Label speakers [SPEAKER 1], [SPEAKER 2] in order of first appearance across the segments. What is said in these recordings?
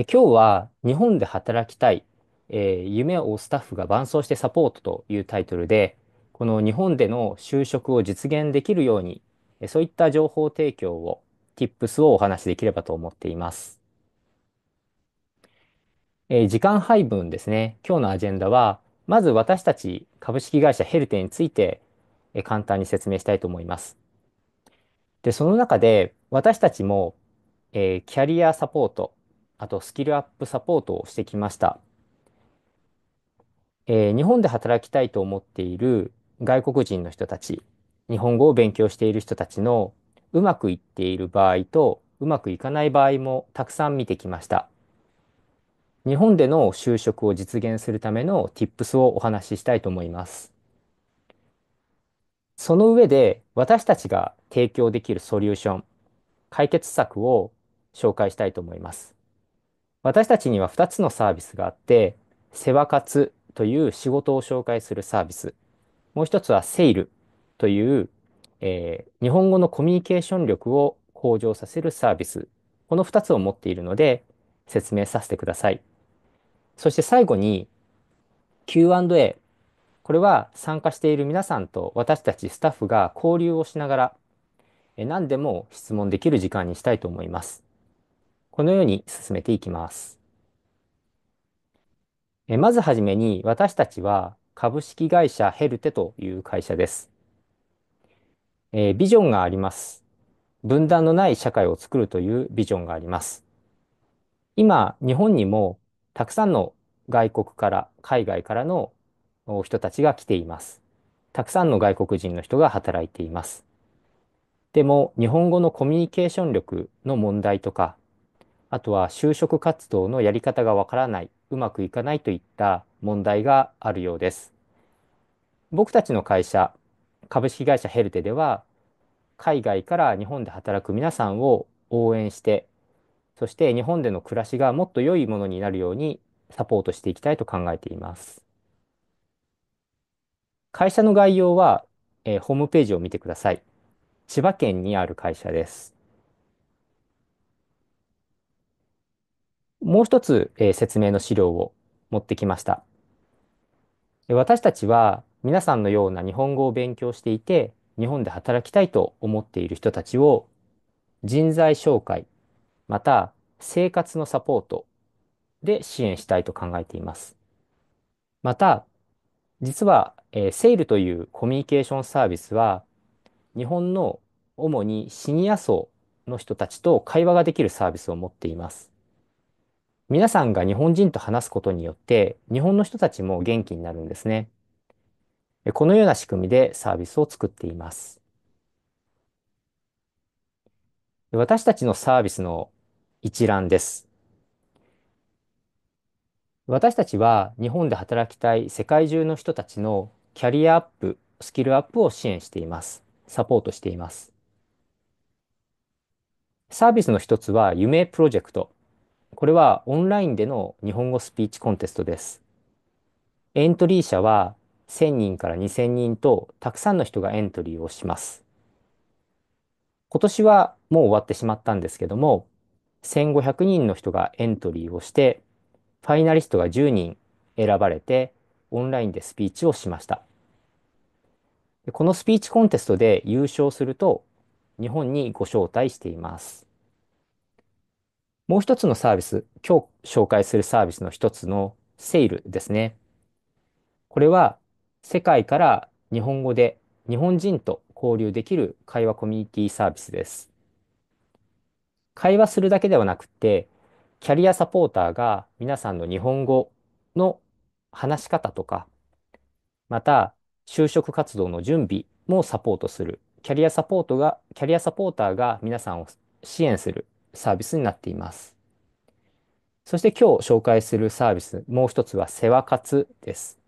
[SPEAKER 1] え今日は日本で働きたい、えー夢を追うスタッフが伴走してサポートというタイトルで、この日本での就職を実現できるように、えそういった情報提供を、Tips をお話しできればと思っています。えー時間配分ですね。今日のアジェンダは、まず私たち株式会社ヘルテについて、え簡単に説明したいと思います。で、その中で私たちも、えーキャリアサポート、あとスキルアップサポートをしてきました。えー、日本で働きたいと思っている外国人の人たち、日本語を勉強している人たちのうまくいっている場合とうまくいかない場合もたくさん見てきました。日本での就職を実現するための Tips をお話ししたいと思います。その上で私たちが提供できるソリューション、解決策を紹介したいと思います。私たちには2つのサービスがあって、セワ活という仕事を紹介するサービス、もう一つはセイルという、えー、日本語のコミュニケーション力を向上させるサービス、この2つを持っているので説明させてください。そして最後に Q&A。これは参加している皆さんと私たちスタッフが交流をしながら何でも質問できる時間にしたいと思います。このように進めていきます。えまずはじめに私たちは株式会社ヘルテという会社です。えビジョンがあります。分断のない社会を作るというビジョンがあります。今、日本にもたくさんの外国から、海外からの人たちが来ています。たくさんの外国人の人が働いています。でも、日本語のコミュニケーション力の問題とか、あとは就職活動のやり方がわからない、うまくいかないといった問題があるようです。僕たちの会社、株式会社ヘルテでは、海外から日本で働く皆さんを応援して、そして日本での暮らしがもっと良いものになるようにサポートしていきたいと考えています。会社の概要は、えー、ホームページを見てください。千葉県にある会社です。もう一つ、えー説明の資料を持ってきました。え私たちは皆さんのような日本語を勉強していて、日本で働きたいと思っている人たちを人材紹介、また生活のサポートで支援したいと考えています。また、実は、えーセールというコミュニケーションサービスは、日本の主にシニア層の人たちと会話ができるサービスを持っています。皆さんが日本人と話すことによって、日本の人たちも元気になるんですね。このような仕組みでサービスを作っています。私たちのサービスの一覧です。私たちは日本で働きたい世界中の人たちのキャリアアップ、スキルアップを支援しています。サポートしています。サービスの一つは夢プロジェクト。これはオンラインでの日本語スピーチコンテストです。エントリー者は1000人から2000人とたくさんの人がエントリーをします。今年はもう終わってしまったんですけども、1500人の人がエントリーをして、ファイナリストが10人選ばれて、オンラインでスピーチをしました。このスピーチコンテストで優勝すると、日本にご招待しています。もう一つのサービス、今日紹介するサービスの一つのセールですね。これは世界から日本語で日本人と交流できる会話コミュニティサービスです。会話するだけではなくて、キャリアサポーターが皆さんの日本語の話し方とか、また就職活動の準備もサポートする、キャリアサポートが、キャリアサポーターが皆さんを支援するサービスになっています。そして今日紹介するサービス、もう一つは世話活です。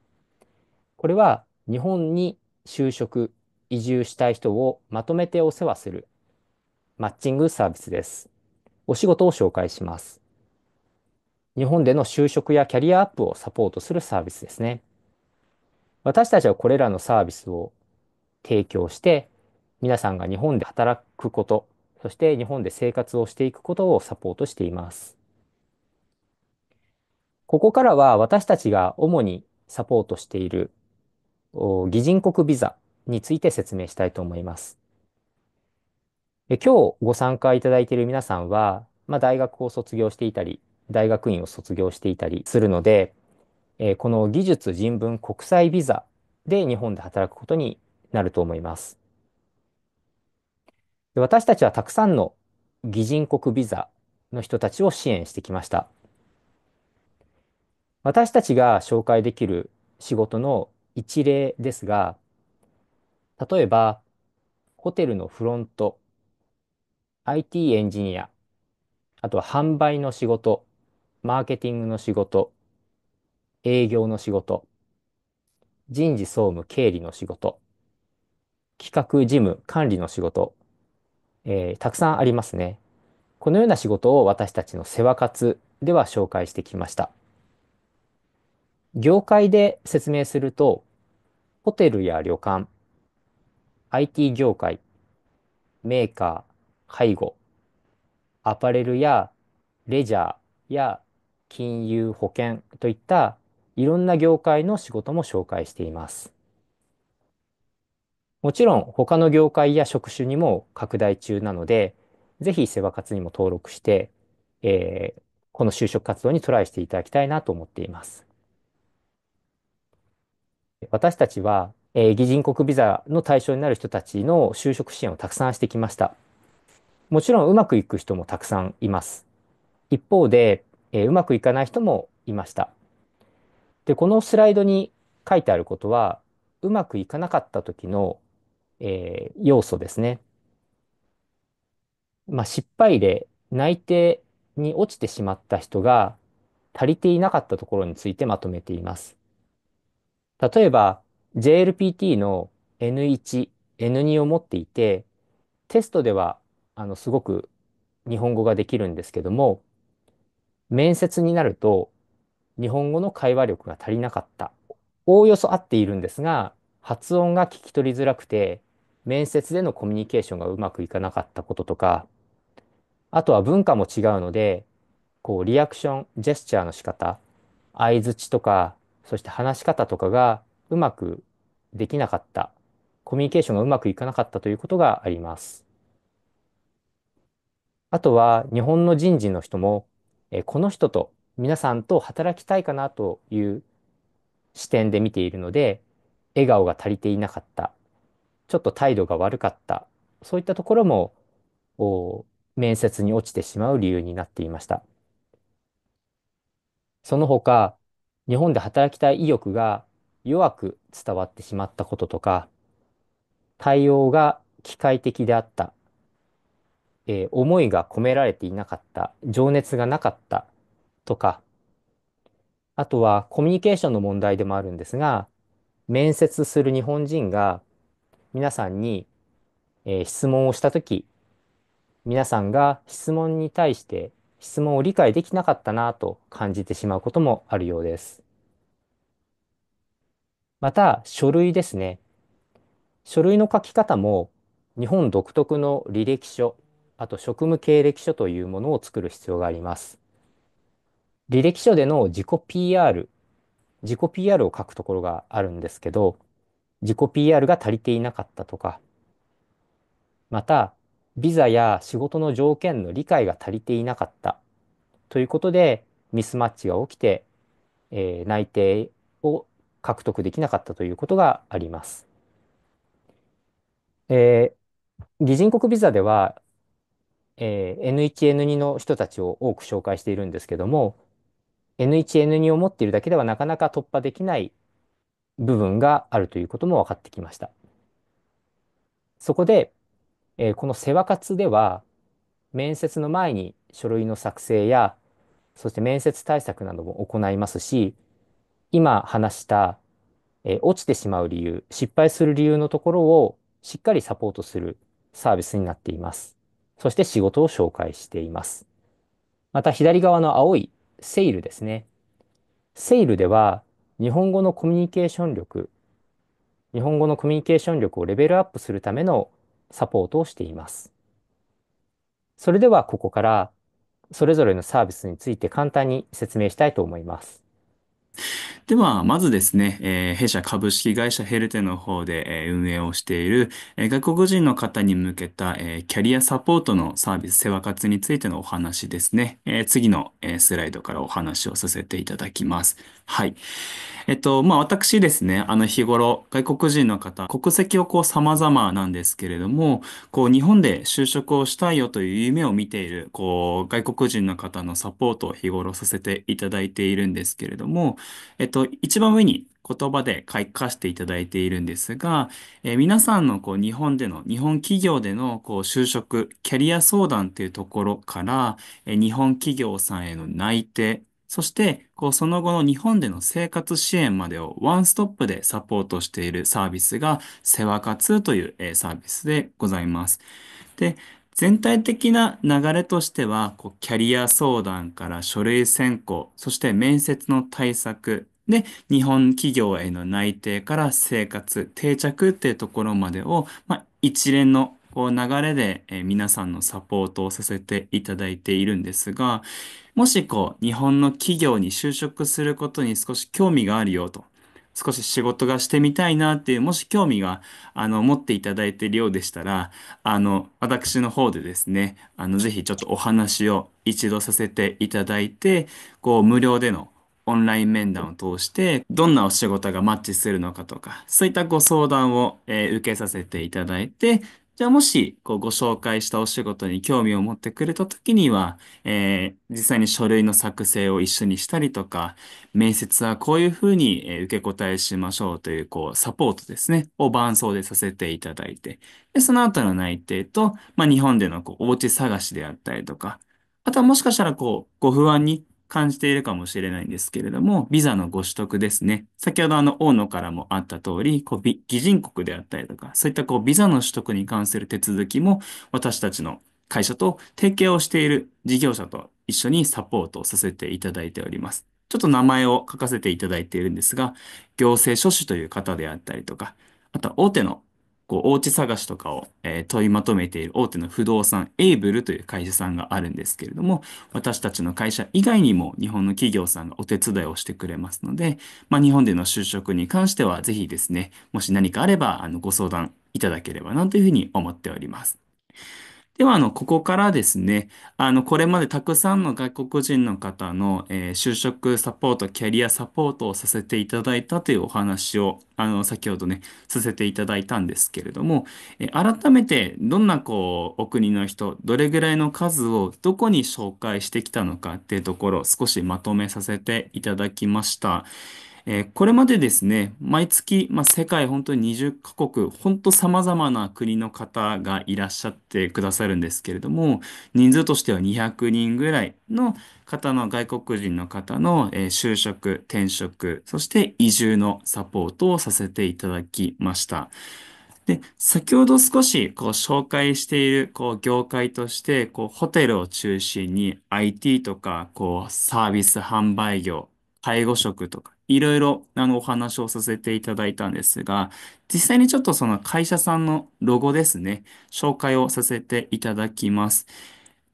[SPEAKER 1] これは日本に就職、移住したい人をまとめてお世話するマッチングサービスです。お仕事を紹介します。日本での就職やキャリアアップをサポートするサービスですね。私たちはこれらのサービスを提供して、皆さんが日本で働くこと、そして日本で生活をしていくことをサポートしています。ここからは私たちが主にサポートしている擬人国ビザについて説明したいと思います。今日ご参加いただいている皆さんは、まあ、大学を卒業していたり、大学院を卒業していたりするので、えこの技術人文国際ビザで日本で働くことになると思います。で私たちはたくさんの擬人国ビザの人たちを支援してきました。私たちが紹介できる仕事の一例ですが、例えば、ホテルのフロント、IT エンジニア、あとは販売の仕事、マーケティングの仕事、営業の仕事、人事総務経理の仕事、企画事務管理の仕事、えーたくさんありますね。このような仕事を私たちの世話活では紹介してきました。業界で説明すると、ホテルや旅館、IT 業界、メーカー、介護、アパレルやレジャーや金融保険といったいろんな業界の仕事も紹介しています。もちろん他の業界や職種にも拡大中なので、ぜひセバ活にも登録して、えー、この就職活動にトライしていただきたいなと思っています。私たちは、えー、議人国ビザの対象になる人たちの就職支援をたくさんしてきました。もちろんうまくいく人もたくさんいます。一方で、えー、うまくいかない人もいました。で、このスライドに書いてあることは、うまくいかなかった時のえー、要素ですね。まあ、失敗例、内定に落ちてしまった人が足りていなかったところについてまとめています。例えば、JLPT の N1、N2 を持っていて、テストではあのすごく日本語ができるんですけども、面接になると日本語の会話力が足りなかった。おおよそ合っているんですが、発音が聞き取りづらくて、面接でのコミュニケーションがうまくいかなかったこととか、あとは文化も違うので、こう、リアクション、ジェスチャーの仕方、相づちとか、そして話し方とかがうまくできなかった、コミュニケーションがうまくいかなかったということがあります。あとは、日本の人事の人も、えこの人と、皆さんと働きたいかなという視点で見ているので、笑顔が足りていなかったちょっと態度が悪かった、そういったところも、お面接に落ちてしまう理由になっていました。その他、日本で働きたい意欲が弱く伝わってしまったこととか、対応が機械的であった、えー思いが込められていなかった、情熱がなかったとか、あとはコミュニケーションの問題でもあるんですが、面接する日本人が皆さんに、えー、質問をしたとき、皆さんが質問に対して質問を理解できなかったなと感じてしまうこともあるようです。また、書類ですね。書類の書き方も日本独特の履歴書、あと職務経歴書というものを作る必要があります。履歴書での自己 PR、自己 PR を書くところがあるんですけど、自己 PR が足りていなかったとか、また、ビザや仕事の条件の理解が足りていなかったということで、ミスマッチが起きて、えー、内定を獲得できなかったということがあります。えー、擬人国ビザでは、えー、N1、N2 の人たちを多く紹介しているんですけども、N1、N2 を持っているだけではなかなか突破できない部分があるということも分かってきました。そこで、えー、この世話活では、面接の前に書類の作成や、そして面接対策なども行いますし、今話した、えー、落ちてしまう理由、失敗する理由のところをしっかりサポートするサービスになっています。そして仕事を紹介しています。また左側の青いセイルですね。セイルでは日本語のコミュニケーション力、日本語のコミュニケーション力をレベルアップするためのサポートをしています。それではここからそれぞれのサービスについて簡単に説明したいと思います。
[SPEAKER 2] では、まずですね、えー弊社株式会社ヘルテの方で、えー運営をしている、えー外国人の方に向けた、えーキャリアサポートのサービス、世話活についてのお話ですね。えー次の、えースライドからお話をさせていただきます。はい。えっと、まあ、私ですね、あの、日頃、外国人の方、国籍をこう、様々なんですけれども、こう、日本で就職をしたいよという夢を見ている、こう、外国人の方のサポートを日頃させていただいているんですけれども、えっと、一番上に言葉で書かせていただいているんですが、えー皆さんのこう日本での、日本企業でのこう就職、キャリア相談というところから、えー日本企業さんへの内定、そしてこうその後の日本での生活支援までをワンストップでサポートしているサービスが、セワ活という、サービスでございます。で、全体的な流れとしては、こうキャリア相談から書類選考、そして面接の対策、で、日本企業への内定から生活、定着っていうところまでを、まあ、一連のこう流れで、えー皆さんのサポートをさせていただいているんですが、もしこう、日本の企業に就職することに少し興味があるよと少し仕事がしてみたいなっていう、もし興味が、あの、持っていただいているようでしたら、あの、私の方でですね、あの、ぜひちょっとお話を一度させていただいて、こう、無料でのオンライン面談を通して、どんなお仕事がマッチするのかとか、そういったご相談を、えー受けさせていただいて、じゃあもし、こう、ご紹介したお仕事に興味を持ってくれた時には、えー、実際に書類の作成を一緒にしたりとか、面接はこういうふうにえ受け答えしましょうという、こう、サポートですね、を伴奏でさせていただいて、で、その後の内定と、まあ、日本でのこう、お家探しであったりとか、あとはもしかしたらこう、ご不安に感じているかもしれないんですけれども、ビザのご取得ですね。先ほどあの、大野からもあった通り、こう、擬人国であったりとか、そういったこう、ビザの取得に関する手続きも、私たちの会社と提携をしている事業者と一緒にサポートさせていただいております。ちょっと名前を書かせていただいているんですが、行政書士という方であったりとか、あとは大手のこう、お家探しとかを、えー取りまとめている大手の不動産、エイブルという会社さんがあるんですけれども、私たちの会社以外にも日本の企業さんがお手伝いをしてくれますので、まあ、日本での就職に関しては、ぜひですね、もし何かあれば、あの、ご相談いただければなというふうに思っております。では、あの、ここからですね、あの、これまでたくさんの外国人の方の、えー就職サポート、キャリアサポートをさせていただいたというお話を、あの、先ほどね、させていただいたんですけれども、えー改めて、どんな、こう、お国の人、どれぐらいの数をどこに紹介してきたのかっていうところ、少しまとめさせていただきました。えーこれまでですね、毎月、まあ、世界本当に20カ国、本当様々な国の方がいらっしゃってくださるんですけれども、人数としては200人ぐらいの方の外国人の方の、えー就職、転職、そして移住のサポートをさせていただきました。で、先ほど少しこう紹介しているこう業界として、こうホテルを中心に IT とかこうサービス販売業、介護職とかいろいろあのお話をさせていただいたんですが、実際にちょっとその会社さんのロゴですね、紹介をさせていただきます。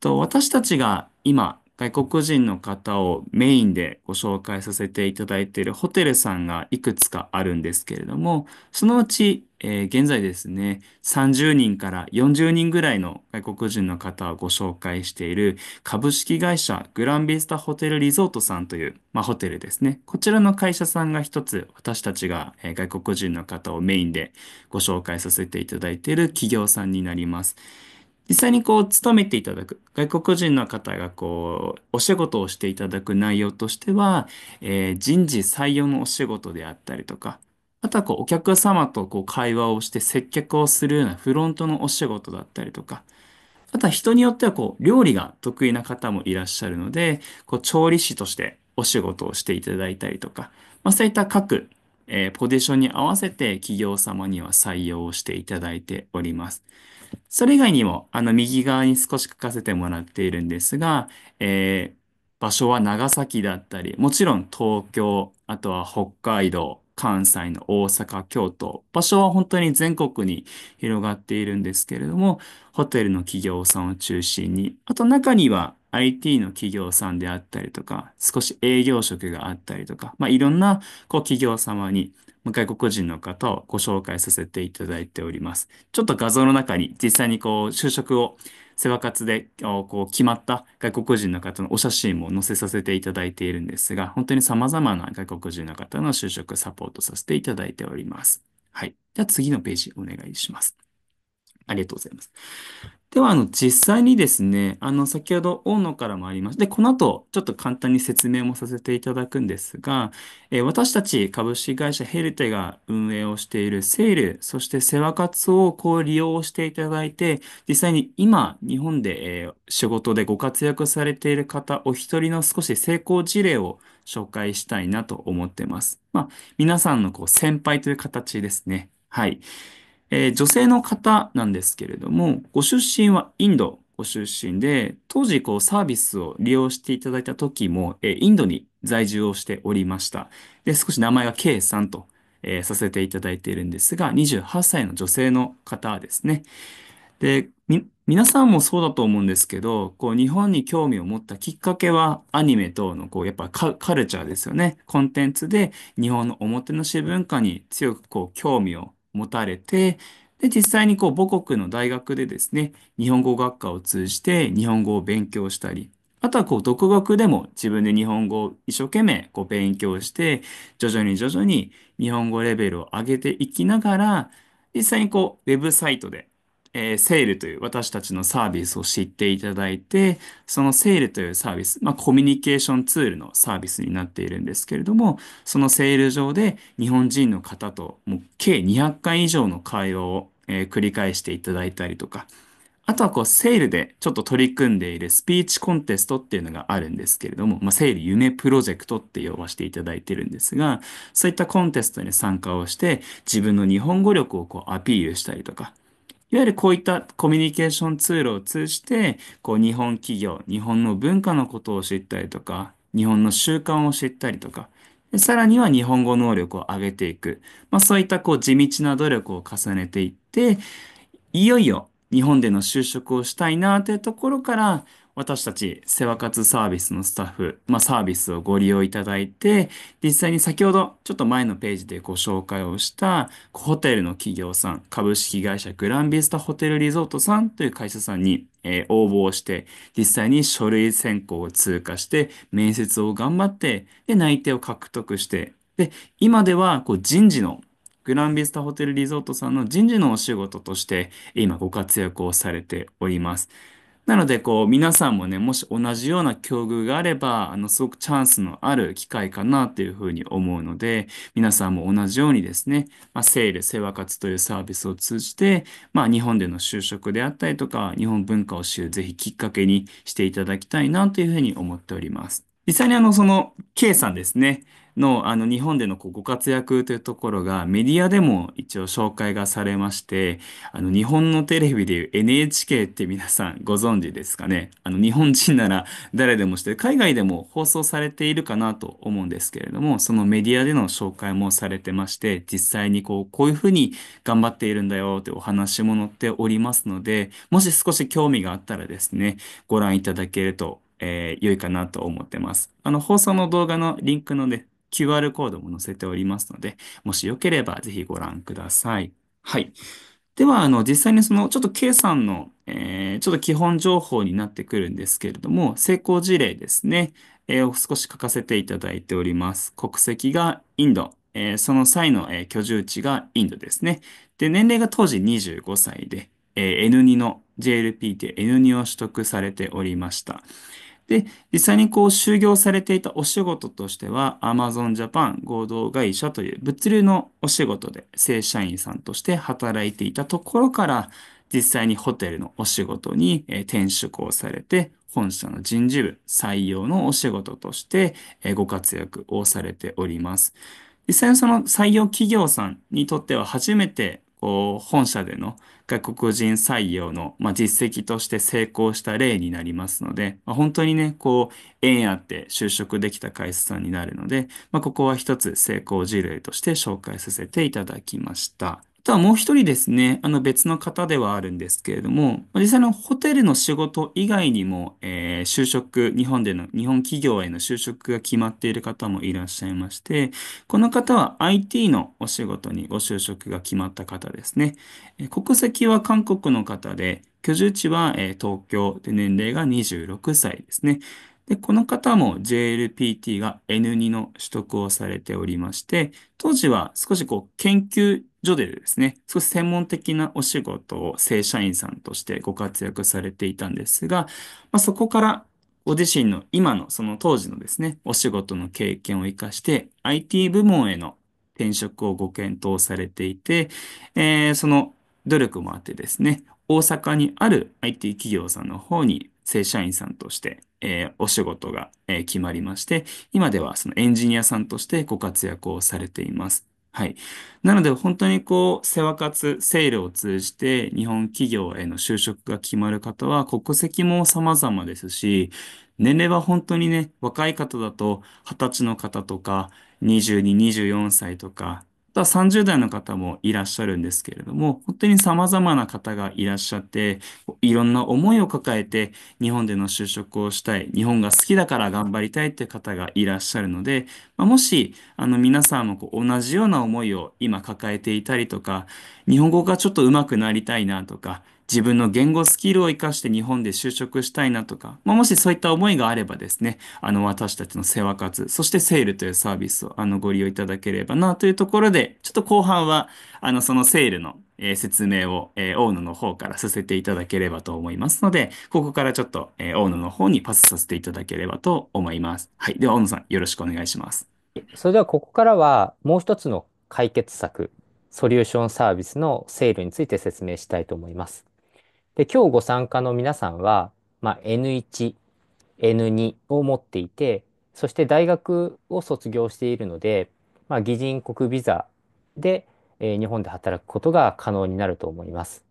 [SPEAKER 2] と私たちが今外国人の方をメインでご紹介させていただいているホテルさんがいくつかあるんですけれども、そのうち、えー現在ですね、30人から40人ぐらいの外国人の方をご紹介している株式会社グランビスタホテルリゾートさんという、まあ、ホテルですね。こちらの会社さんが一つ私たちが、えー外国人の方をメインでご紹介させていただいている企業さんになります。実際にこう、勤めていただく、外国人の方がこう、お仕事をしていただく内容としては、えー人事採用のお仕事であったりとか、あとはこう、お客様とこう、会話をして接客をするようなフロントのお仕事だったりとか、あとは人によってはこう、料理が得意な方もいらっしゃるので、こう、調理師としてお仕事をしていただいたりとか、まあそういった各、えーポジションに合わせて企業様には採用をしていただいております。それ以外にも、あの、右側に少し書かせてもらっているんですが、えー場所は長崎だったり、もちろん東京、あとは北海道、関西の大阪、京都、場所は本当に全国に広がっているんですけれども、ホテルの企業さんを中心に、あと中には IT の企業さんであったりとか、少し営業職があったりとか、まあ、いろんなこう企業様に外国人の方をご紹介させていただいております。ちょっと画像の中に実際にこう就職を世話活でこう決まった外国人の方のお写真も載せさせていただいているんですが、本当に様々な外国人の方の就職サポートさせていただいております。はい。では次のページお願いします。ありがとうございます。では、あの、実際にですね、あの、先ほど、大野からもありました。で、この後、ちょっと簡単に説明もさせていただくんですが、えー私たち株式会社ヘルテが運営をしているセール、そして世話活をこう利用していただいて、実際に今、日本で、えー仕事でご活躍されている方、お一人の少し成功事例を紹介したいなと思ってます。まあ、皆さんのこう先輩という形ですね。はい。えー、女性の方なんですけれども、ご出身はインドご出身で、当時こうサービスを利用していただいた時も、えー、インドに在住をしておりました。で、少し名前が K さんと、えー、させていただいているんですが、28歳の女性の方ですね。で、皆さんもそうだと思うんですけど、こう日本に興味を持ったきっかけはアニメ等のこうやっぱカルチャーですよね。コンテンツで日本のおもてなし文化に強くこう興味を持たれて、で、実際にこう母国の大学でですね、日本語学科を通じて日本語を勉強したり、あとはこう独学でも自分で日本語を一生懸命こう勉強して、徐々に徐々に日本語レベルを上げていきながら、実際にこうウェブサイトでえーセールという私たちのサービスを知っていただいて、そのセールというサービス、まあ、コミュニケーションツールのサービスになっているんですけれども、そのセール上で日本人の方ともう計200回以上の会話を、えー繰り返していただいたりとか、あとはこうセールでちょっと取り組んでいるスピーチコンテストっていうのがあるんですけれども、まあ、セール夢プロジェクトって呼ばせていただいてるんですが、そういったコンテストに参加をして自分の日本語力をこうアピールしたりとか、いわゆるこういったコミュニケーションツールを通じて、こう日本企業、日本の文化のことを知ったりとか、日本の習慣を知ったりとか、でさらには日本語能力を上げていく。まあそういったこう地道な努力を重ねていって、いよいよ日本での就職をしたいなというところから、私たち世話活サービスのスタッフ、まあ、サービスをご利用いただいて、実際に先ほどちょっと前のページでご紹介をしたホテルの企業さん、株式会社グランビスタホテルリゾートさんという会社さんに、えー、応募をして、実際に書類選考を通過して、面接を頑張って、で、内定を獲得して、で、今ではこう人事のグランビスタホテルリゾートさんの人事のお仕事として今ご活躍をされております。なので、こう、皆さんもね、もし同じような境遇があれば、あの、すごくチャンスのある機会かなっていうふうに思うので、皆さんも同じようにですね、まあ、セール、セワ活というサービスを通じて、まあ、日本での就職であったりとか、日本文化を知る、ぜひきっかけにしていただきたいなというふうに思っております。実際にあの、その、K さんですね、の、あの、日本でのこうご活躍というところが、メディアでも一応紹介がされまして、あの、日本のテレビでいう NHK って皆さんご存知ですかね。あの、日本人なら誰でもして、海外でも放送されているかなと思うんですけれども、そのメディアでの紹介もされてまして、実際にこう、こういうふうに頑張っているんだよってお話も載っておりますので、もし少し興味があったらですね、ご覧いただけるとえー良いかなと思ってます。あの、放送の動画のリンクのね、QR コードも載せておりますので、もしよければぜひご覧ください。はい。では、あの、実際にその、ちょっと K さんの、えーちょっと基本情報になってくるんですけれども、成功事例ですね、えーを少し書かせていただいております。国籍がインド、えーその際の、えー居住地がインドですね。で、年齢が当時25歳で、えー N2 の JLP で N2 を取得されておりました。で、実際にこう、就業されていたお仕事としては、Amazon Japan 合同会社という物流のお仕事で正社員さんとして働いていたところから、実際にホテルのお仕事に転職をされて、本社の人事部採用のお仕事としてご活躍をされております。実際にその採用企業さんにとっては初めてこう本社での外国人採用の、まあ、実績として成功した例になりますので、まあ、本当にね、こう、縁あって就職できた会社さんになるので、まあ、ここは一つ成功事例として紹介させていただきました。とはもう一人ですね、あの別の方ではあるんですけれども、実際のホテルの仕事以外にも、えー、就職、日本での、日本企業への就職が決まっている方もいらっしゃいまして、この方は IT のお仕事にご就職が決まった方ですね。国籍は韓国の方で、居住地は、えー、東京で年齢が26歳ですね。で、この方も JLPT が N2 の取得をされておりまして、当時は少しこう研究ジョデルですね。少し専門的なお仕事を正社員さんとしてご活躍されていたんですが、まあ、そこからご自身の今のその当時のですね、お仕事の経験を活かして IT 部門への転職をご検討されていて、えー、その努力もあってですね、大阪にある IT 企業さんの方に正社員さんとして、えー、お仕事が、決まりまして、今ではそのエンジニアさんとしてご活躍をされています。はい。なので、本当にこう、セワ活、セールを通じて、日本企業への就職が決まる方は、国籍も様々ですし、年齢は本当にね、若い方だと、20歳の方とか、22、24歳とか、た30代の方もいらっしゃるんですけれども、本当に様々な方がいらっしゃって、いろんな思いを抱えて日本での就職をしたい、日本が好きだから頑張りたいって方がいらっしゃるので、まあ、もし、あの皆さんもこう同じような思いを今抱えていたりとか、日本語がちょっと上手くなりたいなとか、自分の言語スキルを生かして日本で就職したいなとか、まあ、もしそういった思いがあればですね、あの私たちの世話活、そしてセールというサービスをあのご利用いただければなというところで、ちょっと後半はあのそのセールの説明を、大野の方からさせていただければと思いますので、ここからちょっと、大野の方にパスさせていただければと思います。はい。では、大野さん、よろしく
[SPEAKER 1] お願いします。それでは、ここからは、もう一つの解決策、ソリューションサービスのセールについて説明したいと思います。で、今日ご参加の皆さんは、まあ、N1、N2 を持っていて、そして大学を卒業しているので、まあ、擬人国ビザで、えー、日本で働くことが可能になると思います。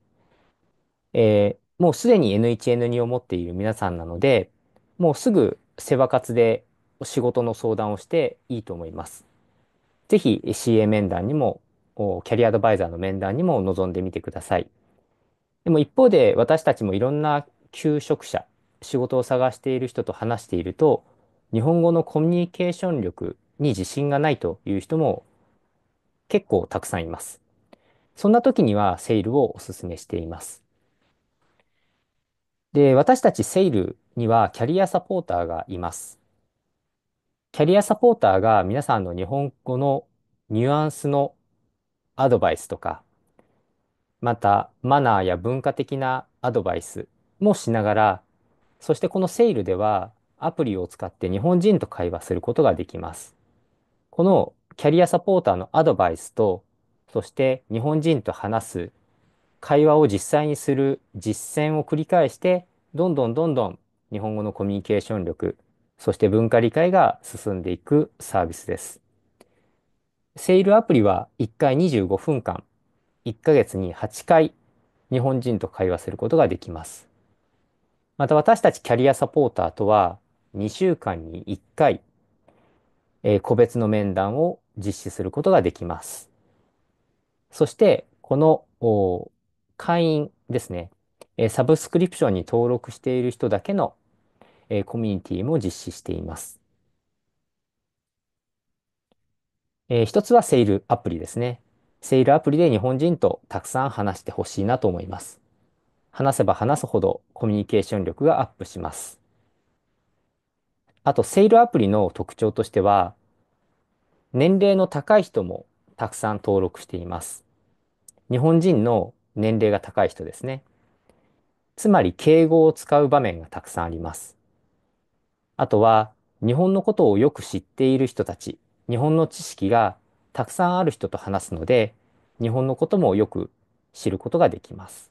[SPEAKER 1] えー、もうすでに N1、N2 を持っている皆さんなので、もうすぐ世話活で仕事の相談をしていいと思います。ぜひ CA 面談にも、キャリアアドバイザーの面談にも臨んでみてください。でも一方で私たちもいろんな求職者、仕事を探している人と話していると、日本語のコミュニケーション力に自信がないという人も結構たくさんいます。そんな時にはセールをお勧めしています。で、私たちセールにはキャリアサポーターがいます。キャリアサポーターが皆さんの日本語のニュアンスのアドバイスとか、またマナーや文化的なアドバイスもしながら、そしてこのセールではアプリを使って日本人と会話することができます。このキャリアサポーターのアドバイスと、そして日本人と話す会話を実際にする実践を繰り返して、どんどんどんどん日本語のコミュニケーション力、そして文化理解が進んでいくサービスです。セールアプリは1回25分間1ヶ月に8回日本人と会話することができます。また私たちキャリアサポーターとは2週間に1回、えー、個別の面談を実施することができます。そしてこの会員ですね、えサブスクリプションに登録している人だけの、えコミュニティも実施しています。えー、一つはセールアプリですね。セールアプリで日本人とたくさん話してほしいなと思います。話せば話すほどコミュニケーション力がアップします。あと、セールアプリの特徴としては、年齢の高い人もたくさん登録しています。日本人の年齢が高い人ですね。つまり敬語を使う場面がたくさんあります。あとは、日本のことをよく知っている人たち、日本の知識がたくさんある人と話すので、日本のこともよく知ることができます。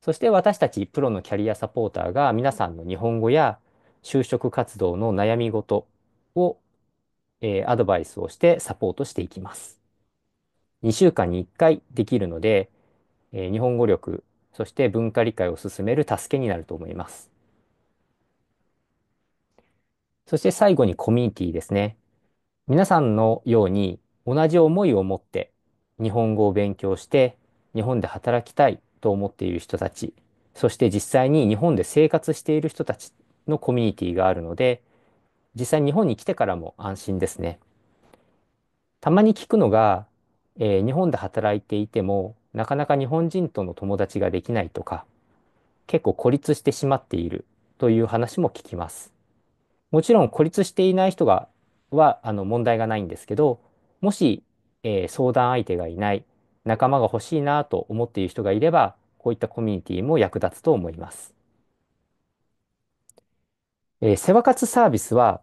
[SPEAKER 1] そして私たちプロのキャリアサポーターが皆さんの日本語や就職活動の悩み事を、えー、アドバイスをしてサポートしていきます。2週間に1回できるので、えー、日本語力、そして文化理解を進める助けになると思います。そして最後にコミュニティですね。皆さんのように同じ思いを持って日本語を勉強して日本で働きたいと思っている人たち、そして実際に日本で生活している人たちのコミュニティがあるので、実際日本に来てからも安心ですね。たまに聞くのが、えー、日本で働いていてもなかなか日本人との友達ができないとか、結構孤立してしまっているという話も聞きます。もちろん孤立していない人がはあの問題がないんですけど、もし、えー相談相手がいない、仲間が欲しいなと思っている人がいれば、こういったコミュニティも役立つと思います。えーセ活サービスは、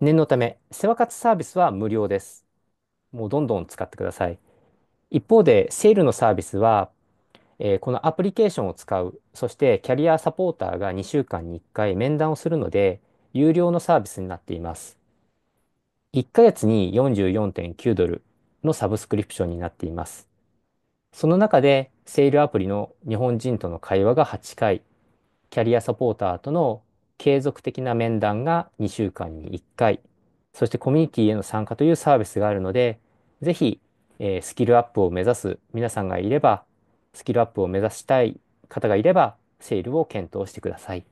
[SPEAKER 1] 念のため、世話活サービスは無料です。もうどんどん使ってください。一方で、セールのサービスは、えーこのアプリケーションを使う、そしてキャリアサポーターが2週間に1回面談をするので、有料のサービスになっています。1ヶ月に44.9ドルのサブスクリプションになっています。その中で、セールアプリの日本人との会話が8回、キャリアサポーターとの継続的な面談が2週間に1回、そしてコミュニティへの参加というサービスがあるので、ぜひ、えー、スキルアップを目指す皆さんがいれば、スキルアップを目指したい方がいれば、セールを検討してください。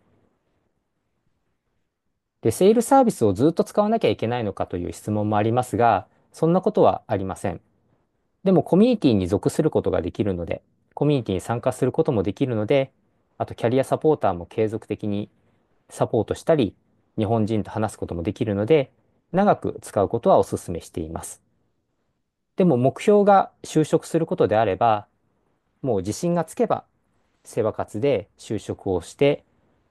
[SPEAKER 1] で、セールサービスをずっと使わなきゃいけないのかという質問もありますが、そんなことはありません。でもコミュニティに属することができるので、コミュニティに参加することもできるので、あとキャリアサポーターも継続的にサポートしたり、日本人と話すこともできるので、長く使うことはお勧めしています。でも目標が就職することであれば、もう自信がつけば、セバ活で就職をして、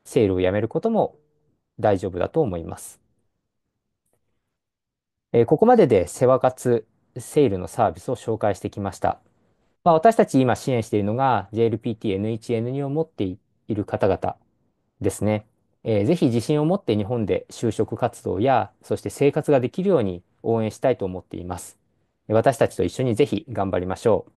[SPEAKER 1] セールをやめることも大丈夫だと思います。えここまでで世話活セールのサービスを紹介してきました。まあ、私たち今支援しているのが JLPT、N1、N2 を持っている方々ですね。えー、ぜひ自信を持って日本で就職活動や、そして生活ができるように応援したいと思っています。私たちと一緒にぜひ頑張りましょう。